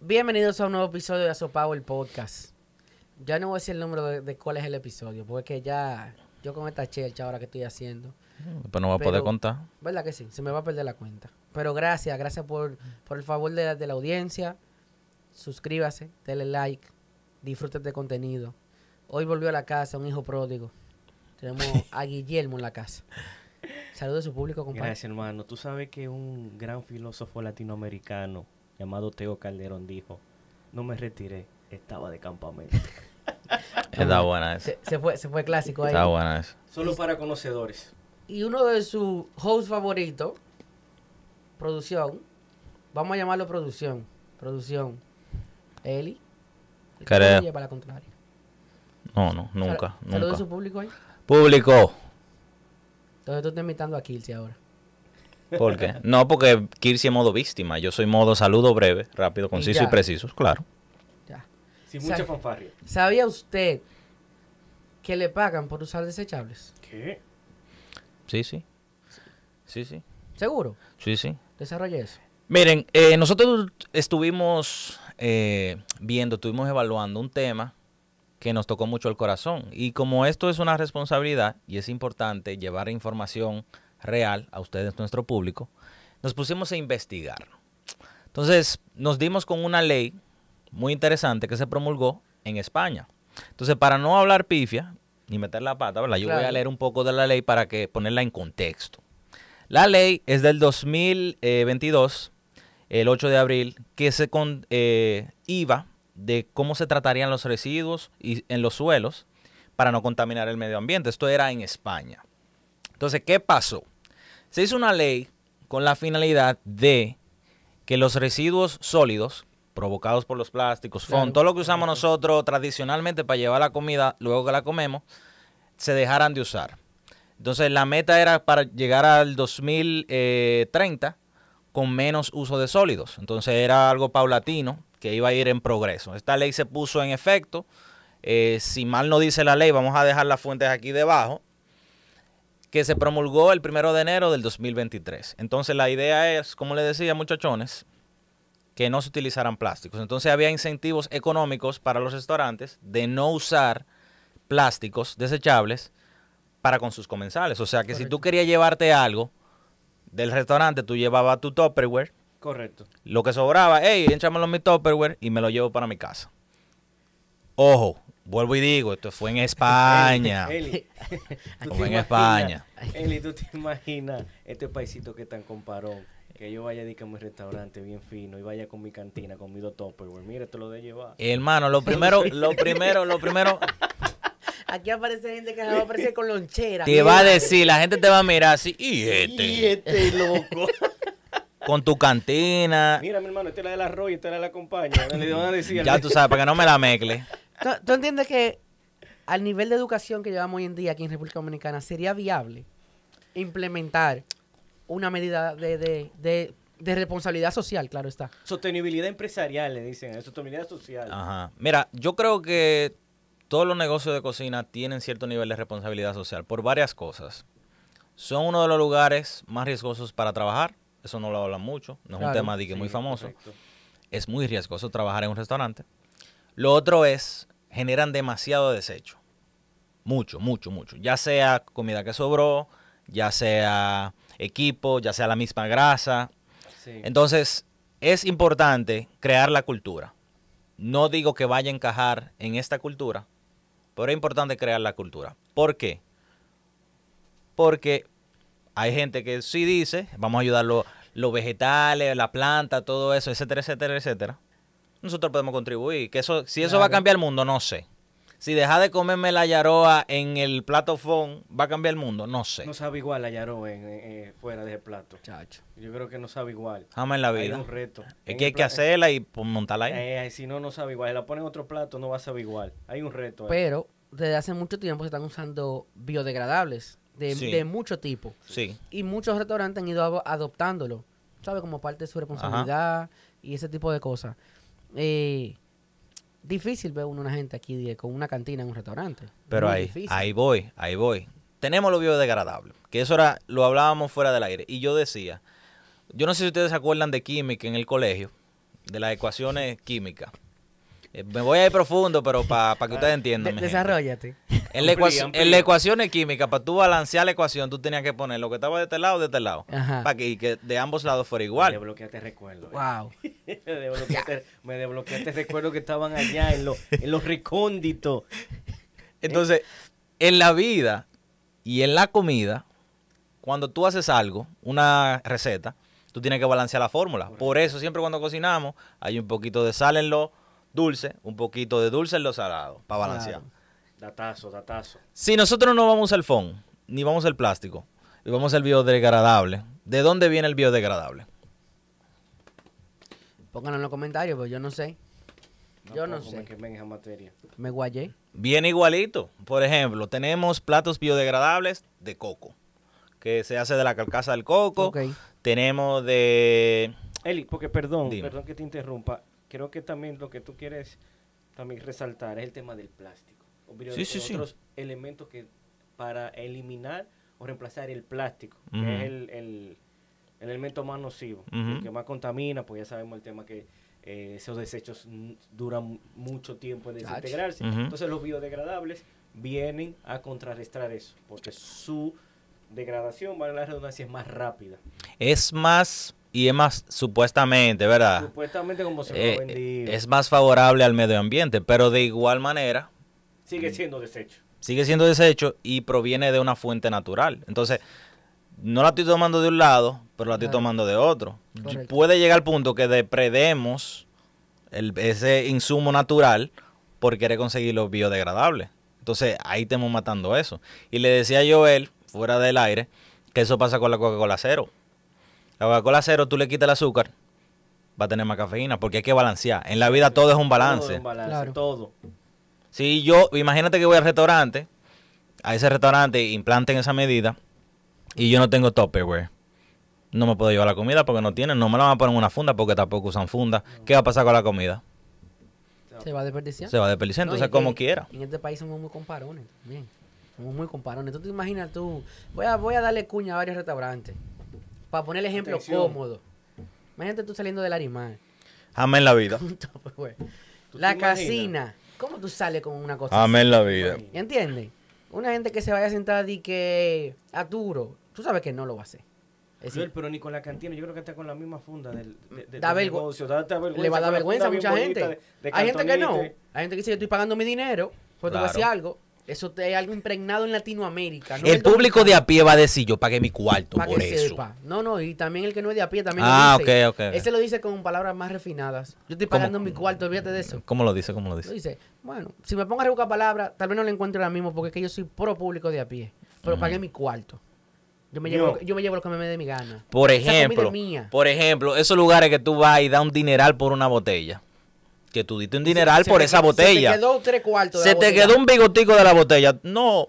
Bienvenidos a un nuevo episodio de Asopao, el podcast. Ya no voy a decir el número de, cuál es el episodio, porque ya yo con esta chelcha ahora que estoy haciendo. Pero no va a poder contar. ¿Verdad que sí? Se me va a perder la cuenta. Pero gracias, gracias por, el favor de, la- la audiencia. Suscríbase, dale like, disfrute de este contenido. Hoy volvió a la casa un hijo pródigo. Tenemos a Guillermo en la casa. Saludos a su público, compadre. Gracias, hermano. Tú sabes que un gran filósofo latinoamericano llamado Teo Calderón dijo, no me retiré, estaba de campamento. da buena eso. Se, fue, se fue clásico ahí. Está buena eso. Solo para conocedores. Y uno de sus hosts favoritos, producción, vamos a llamarlo producción, producción, Eli. Creo. No, no, nunca, nunca. Saludos a su público ahí. Público, entonces tú estás invitando a Kirsi ahora. ¿Por qué? No, porque Kirsi es modo víctima. Yo soy modo saludo breve, rápido, conciso y, preciso, claro. Ya. Sin mucha fanfarria. ¿Sabía usted que le pagan por usar desechables? ¿Qué? Sí, sí. Sí, sí. ¿Seguro? Sí, sí. Desarrolle eso. Miren, eh, nosotros estuvimos eh, viendo, estuvimos evaluando un tema que nos tocó mucho el corazón. Y como esto es una responsabilidad y es importante llevar información real a ustedes, nuestro público, nos pusimos a investigar. Entonces nos dimos con una ley muy interesante que se promulgó en España. Entonces, para no hablar pifia ni meter la pata, ¿verdad? yo voy a leer un poco de la ley para que ponerla en contexto. La ley es del 2022, eh, el 8 de abril, que se con, eh, iba de cómo se tratarían los residuos y, en los suelos para no contaminar el medio ambiente. Esto era en España. Entonces, ¿qué pasó? Se hizo una ley con la finalidad de que los residuos sólidos provocados por los plásticos, con todo lo que usamos nosotros tradicionalmente para llevar la comida luego que la comemos, se dejaran de usar. Entonces la meta era para llegar al 2030 eh, con menos uso de sólidos. Entonces era algo paulatino, que iba a ir en progreso. Esta ley se puso en efecto. Eh, si mal no dice la ley, vamos a dejar las fuentes aquí debajo, que se promulgó el primero de enero del 2023. Entonces la idea es, como les decía muchachones, que no se utilizaran plásticos. Entonces había incentivos económicos para los restaurantes de no usar plásticos desechables para con sus comensales. O sea que si tú querías llevarte algo del restaurante, tú llevabas tu Tupperware, Correcto. Lo que sobraba, hey, échamelo en mi topperware y me lo llevo para mi casa. Ojo, vuelvo y digo, esto fue en España. Eli, fue en España. Eli, ¿tú te imaginas este paisito que tan comparó Que yo vaya a mi restaurante bien fino y vaya con mi cantina, con mi dos topperware. Mira, lo de llevar. Hermano, lo primero, lo primero, lo primero. Aquí aparece gente que se va a aparecer con lonchera. Te va a decir, la gente te va a mirar así, y este. Y este, este loco con tu cantina. Mira, mi hermano, esta es la del arroz y esta es la de la compañía. Ya tú sabes, para que no me la mezcle. ¿Tú, entiendes que al nivel de educación que llevamos hoy en día aquí en República Dominicana, sería viable implementar una medida de, de responsabilidad social, claro está. Sostenibilidad empresarial, le dicen, eh, sostenibilidad social. Ajá. Mira, yo creo que todos los negocios de cocina tienen cierto nivel de responsabilidad social por varias cosas. Son uno de los lugares más riesgosos para trabajar eso no lo hablan mucho, no es un tema de muy famoso. Es muy riesgoso trabajar en un restaurante. Lo otro es, generan demasiado desecho. Mucho, mucho, mucho. Ya sea comida que sobró, ya sea equipo, ya sea la misma grasa. Entonces, es importante crear la cultura. No digo que vaya a encajar en esta cultura, pero es importante crear la cultura. ¿Por qué? Porque hay gente que sí dice, vamos a ayudarlo los vegetales, la planta, todo eso, etcétera, etcétera, etcétera, nosotros podemos contribuir. Que eso, si eso va a cambiar el mundo, no sé. Si deja de comerme la yaroa en el plato fond, ¿va a cambiar el mundo? No sé. No sabe igual la yaroa eh, fuera de ese plato. Chacho. Yo creo que no sabe igual. Jamás en la vida. Hay un reto. Es que hay que hacerla y pues, montarla ahí. Eh, eh, si no, no sabe igual. Si la ponen en otro plato, no va a saber igual. Hay un reto. Ahí. Pero desde hace mucho tiempo se están usando biodegradables de, mucho tipo. Sí. Y muchos restaurantes han ido adoptándolo, ¿sabes? Como parte de su responsabilidad y ese tipo de cosas. Eh, difícil ver una gente aquí con una cantina en un restaurante. Pero ahí, ahí voy, ahí voy. Tenemos lo biodegradable, que eso era, lo hablábamos fuera del aire. Y yo decía, yo no sé si ustedes se acuerdan de química en el colegio, de las ecuaciones químicas. Eh, me voy a ir profundo, pero para que ustedes ah, entiendan. desarrollate. En, la ecuación, en química, para tú balancear la ecuación, tú tenías que poner lo que estaba de este lado de este lado. Para que, de ambos lados fuera igual. Me desbloqueaste recuerdo. Wow. me, desbloqueaste, recuerdo que estaban allá en, en los recónditos. Entonces, en la vida y en la comida, cuando tú haces algo, una receta, tú tienes que balancear la fórmula. Por eso siempre cuando cocinamos hay un poquito de sal en los dulce, un poquito de dulce en lo salado, para balancear. Datazo, datazo. Si nosotros no vamos al fondo, ni vamos al plástico, y vamos al biodegradable, ¿de dónde viene el biodegradable? Pónganlo en los comentarios, pues yo no sé. yo pues, no sé. materia. Me guayé. Viene igualito. Por ejemplo, tenemos platos biodegradables de coco, que se hace de la carcasa del coco. Tenemos de... Eli, porque perdón, perdón que te interrumpa creo que también lo que tú quieres también resaltar es el tema del plástico. Sí, sí, otros elementos que para eliminar o reemplazar el plástico, que es el, elemento más nocivo, el que más contamina, pues ya sabemos el tema que eh, esos desechos duran mucho tiempo en desintegrarse. Entonces los biodegradables vienen a contrarrestar eso, porque su degradación, vale la redundancia, es más rápida. Es más y es más, supuestamente, ¿verdad? Supuestamente como se eh, Es más favorable al medio ambiente, pero de igual manera... Sigue mm, siendo desecho. Sigue siendo desecho y proviene de una fuente natural. Entonces, no la estoy tomando de un lado, pero la estoy tomando de otro. Puede llegar al punto que depredemos ese insumo natural por querer conseguirlo biodegradable. Entonces, ahí estamos matando eso. Y le decía yo él, fuera del aire, que eso pasa con la Coca-Cola cero. La Coca-Cola cero, tú le quitas el azúcar, va a tener más cafeína, porque hay que balancear. En la vida todo es un balance. Todo, es un balance, todo. Si yo, imagínate que voy al restaurante, a ese restaurante implanten esa medida y yo no tengo tope, güey. No me puedo llevar la comida porque no tienen, no me la van a poner en una funda porque tampoco usan funda. ¿Qué va a pasar con la comida? Se va a Se va a desperdiciar, entonces como quiera. En este país somos muy comparones bien. Somos muy comparones. Entonces, imagínate tú, voy voy a darle cuña a varios restaurantes para poner el ejemplo cómodo. Imagínate tú saliendo del animal. Amén la vida. Pues, la casina. ¿Cómo tú sales con una cosa? Amén la vida. ¿Entiendes? Una gente que se vaya a sentar y que a duro, tú sabes que no lo va a hacer. pero ni con la cantina, yo creo que está con la misma funda del, negocio. le va a dar vergüenza a mucha gente. hay gente que no. Hay gente que dice, yo estoy pagando mi dinero, pues tú vas algo. Eso es algo impregnado en Latinoamérica. El, público de a pie va a decir, yo pagué mi cuarto por eso. No, no, y también el que no es de a pie también ah, lo dice. ok, ok. Ese lo dice con palabras más refinadas. Yo estoy pagando mi cuarto, olvídate de eso. ¿Cómo lo dice? ¿Cómo lo dice? bueno, si me pongo a rebuscar palabras, tal vez no lo encuentro ahora mismo porque es que yo soy pro público de a pie. Pero mm. pagué mi cuarto. Yo me, llevo, yo me llevo lo que me dé mi gana. Por ejemplo, por ejemplo, esos lugares que tú vas y da un dineral por una botella que tú diste un dineral por esa botella. Se te quedó se te quedó un bigotico de la botella. No,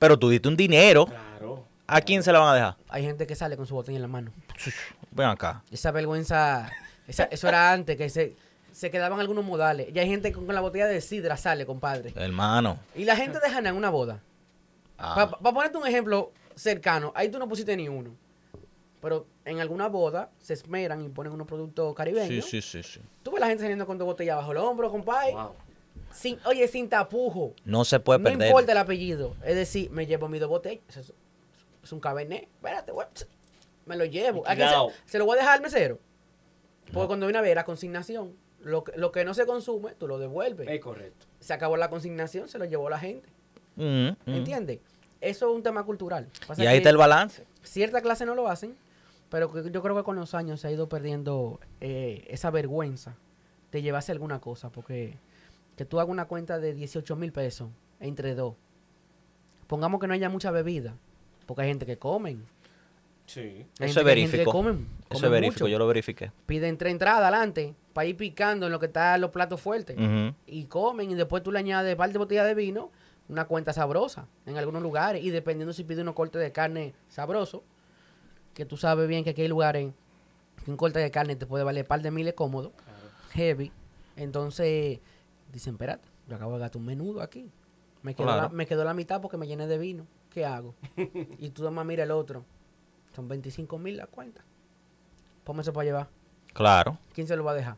pero tú diste un dinero. Claro. ¿A quién se la van a dejar? Hay gente que sale con su botella en la mano. Ven acá. Esa vergüenza, eso era antes, que se, quedaban algunos modales. Y hay gente con la botella de sidra sale, compadre. Hermano. Y la gente deja en una boda. Ah. Para ponerte un ejemplo cercano, ahí tú no pusiste ni uno. Pero en alguna boda se esmeran y ponen unos productos caribeños. Sí, sí, sí. sí. Tú ves la gente saliendo con dos botellas bajo el hombro, compadre. Wow. oye, sin tapujo. No se puede perder. No importa el apellido. Es decir, me llevo mis dos botellas. Es, un cabernet. Espérate, Me lo llevo. se, lo voy a dejar al mesero. Porque cuando viene a ver la consignación, lo que, no se consume, tú lo devuelves. Es correcto. Se acabó la consignación, se lo llevó la gente. ¿Me mm, mm. ¿Entiendes? Eso es un tema cultural. y ahí está el balance. Cierta clase no lo hacen pero yo creo que con los años se ha ido perdiendo eh, esa vergüenza de llevarse alguna cosa, porque que tú hagas una cuenta de 18 mil pesos entre dos. Pongamos que no haya mucha bebida, porque hay gente que comen. Sí. Eso es verifico. Eso es verifico, yo lo verifiqué. Piden entre entradas adelante para ir picando en lo que están los platos fuertes. Y comen y después tú le añades par de botellas de vino, una cuenta sabrosa en algunos lugares. Y dependiendo si pide unos cortes de carne sabroso, que tú sabes bien que aquí hay lugares que un corte de carne te puede valer un par de miles cómodo, heavy. Entonces, dicen, espérate, yo acabo de gastar un menudo aquí. Me quedó, la, me la mitad porque me llené de vino. ¿Qué hago? y tú nomás mira el otro. Son 25 mil la cuenta. se para llevar. Claro. ¿Quién se lo va a dejar?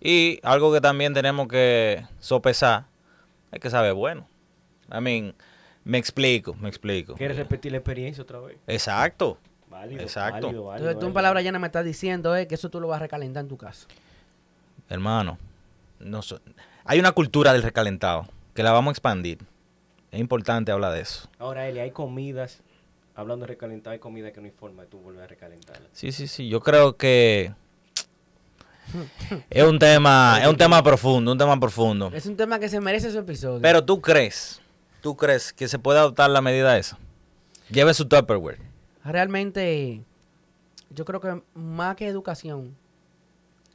Y algo que también tenemos que sopesar, es que saber bueno. I mean, me explico, me explico. ¿Quieres repetir la experiencia otra vez? Exacto. Exacto. Entonces tú en palabras llanas me estás diciendo eh, que eso tú lo vas a recalentar en tu casa. Hermano, no hay una cultura del recalentado que la vamos a expandir. Es importante hablar de eso. Ahora, Eli, hay comidas, hablando de recalentado, hay comida que no informa, tú volver a recalentarla. Sí, sí, sí. Yo creo que es un tema, es un tema profundo, un tema profundo. Es un tema que se merece su episodio. Pero tú crees, tú crees que se puede adoptar la medida esa. Lleve su Tupperware. Realmente, yo creo que más que educación,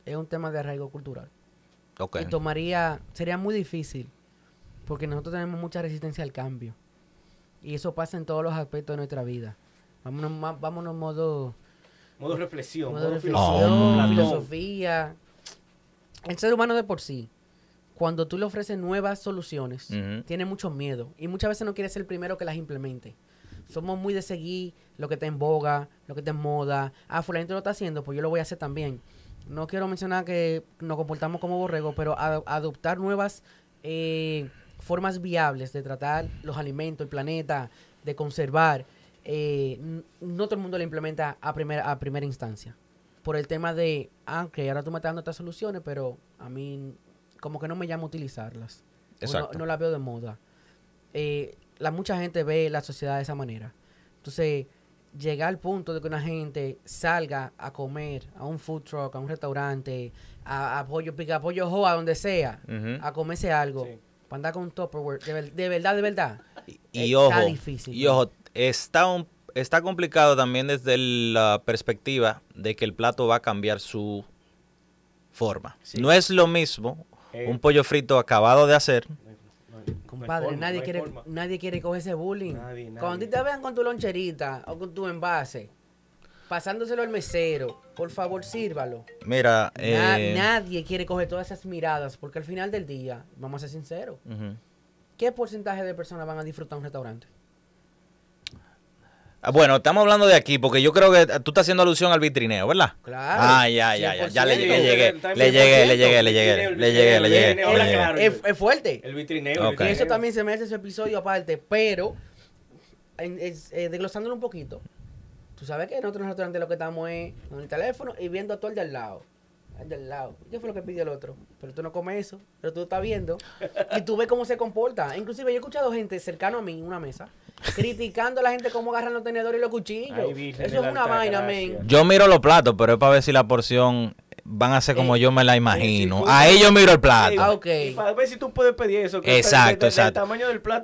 es un tema de arraigo cultural. Okay. Y tomaría, sería muy difícil, porque nosotros tenemos mucha resistencia al cambio. Y eso pasa en todos los aspectos de nuestra vida. Vámonos, vámonos modo... Modo reflexión. Modo, reflexión, filosofía. El ser humano de por sí, cuando tú le ofreces nuevas soluciones, tiene mucho miedo. Y muchas veces no quiere ser el primero que las implemente. Somos muy de seguir lo que está en boga, lo que está en moda. Ah, fulanito lo está haciendo, pues yo lo voy a hacer también. No quiero mencionar que nos comportamos como borrego, pero adoptar nuevas eh, formas viables de tratar los alimentos, el planeta, de conservar, eh, no todo el mundo lo implementa a, primer, a primera instancia. Por el tema de, ah, que ahora tú me estás dando estas soluciones, pero a mí como que no me llama utilizarlas. Exacto. No, las veo de moda. Eh, la mucha gente ve la sociedad de esa manera. Entonces, llegar al punto de que una gente salga a comer a un food truck, a un restaurante, a, a pollo pica, pollo a donde sea, a comerse algo, para andar con un Tupperware, de, verdad, de verdad. Y, está ojo, difícil. Y ojo, está está complicado también desde la perspectiva de que el plato va a cambiar su forma. No es lo mismo eh. un pollo frito acabado de hacer Padre, nadie, quiere, nadie quiere coger ese bullying. Cuando te vean con tu loncherita o con tu envase, pasándoselo al mesero, por favor, sírvalo. Mira, eh, nadie quiere coger todas esas miradas, porque al final del día, vamos a ser sinceros, ¿qué porcentaje de personas van a disfrutar un restaurante? Ah, bueno, estamos hablando de aquí, porque yo creo que tú estás haciendo alusión al vitrineo, ¿verdad? Claro. Ah, ya, ya, ya. Ya le llegué, le llegué, le llegué, le llegué, le llegué, le llegué. Es fuerte. El vitrineo. Y Eso también se merece ese episodio aparte, pero eh, desglosándolo un poquito, tú sabes que nosotros en otros restaurantes lo que estamos es con el teléfono y viendo a todo el de al lado lado. ¿Qué fue lo que pidió el otro? Pero tú no comes eso, pero tú estás viendo y tú ves cómo se comporta. Inclusive yo he escuchado gente cercano a mí en una mesa criticando a la gente cómo agarran los tenedores y los cuchillos. eso es una vaina, men. Yo miro los platos, pero es para ver si la porción van a ser como eh, yo me la imagino. a ellos miro el plato. Ah, para ver si tú puedes pedir eso. exacto, exacto.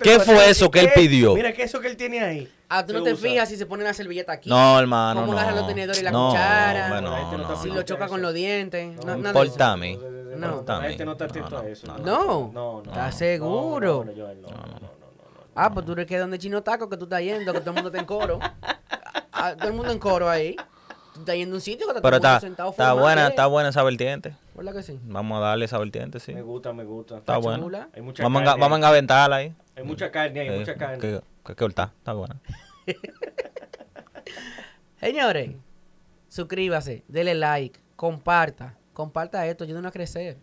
¿Qué fue eso que él pidió? Mira, ¿qué eso que él tiene ahí? Ah, tú no te fijas si se pone la servilleta aquí. No, hermano. Cómo no. agarra los tenedores y la cuchara. Bueno, no, si lo choca con los dientes. No, no importa a No, la este no está atento a eso. No, no, ¿Estás seguro? No, no, no. Ah, pues tú eres que donde chino taco que tú estás yendo, que todo el mundo está en coro. todo el mundo en coro ahí. Tú estás yendo a un sitio que está todo el está, sentado Está buena, está buena esa vertiente. ¿Verdad que sí? Vamos a darle esa vertiente, sí. Me gusta, me gusta. Está, buena. vamos, A, vamos ahí. Hay mucha carne, hay mucha carne que está bueno Señores, suscríbase, denle like, comparta, comparta esto, ayúdenos a crecer.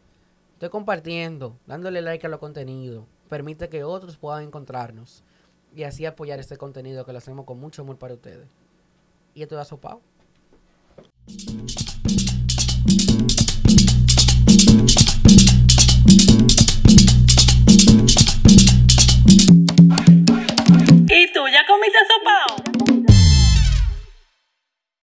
Estoy compartiendo, dándole like a los contenidos. Permite que otros puedan encontrarnos y así apoyar este contenido que lo hacemos con mucho amor para ustedes. Y esto es pago.